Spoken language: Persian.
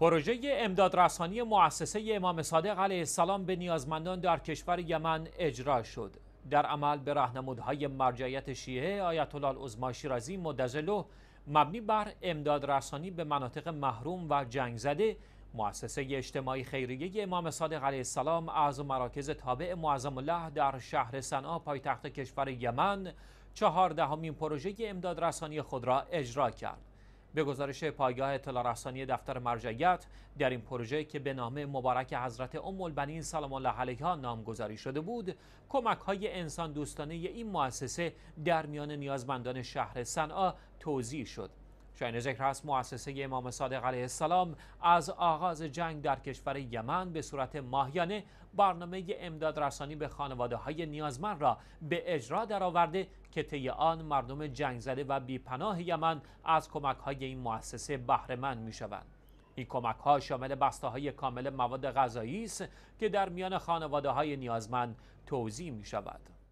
پروژه امدادرسانی مؤسسه امام صادق علیه السلام به نیازمندان در کشور یمن اجرا شد. در عمل به راهنمودهای مرجعیت شیعه آیت الله عظما شیرازی مدظله مبنی بر امدادرسانی به مناطق محروم و جنگ زده مؤسسه اجتماعی خیریه امام صادق علیه السلام از مراکز تابع معظم الله در شهر صنعا پایتخت کشور یمن چهاردهمین پروژه امدادرسانی خود را اجرا کرد. به گزارش پایگاه اطلاع دفتر مرجعیت در این پروژه که به نام مبارک حضرت ام البنین سلام الله علیها نامگذاری شده بود کمک های انسان دوستانه این مؤسسه در میان نیازمندان شهر صنعا توضیح شد شاین ذکر است مؤسسه امام صادق علیه السلام از آغاز جنگ در کشور یمن به صورت ماهیانه برنامه امداد رسانی به خانواده های نیازمند را به اجرا درآورده که طی آن مردم جنگ زده و بیپناه یمن از کمک های این مؤسسه بهرهمند می شوند. این کمک ها شامل بسته های کامل مواد غذایی است که در میان خانواده های نیازمند توضیح می شود.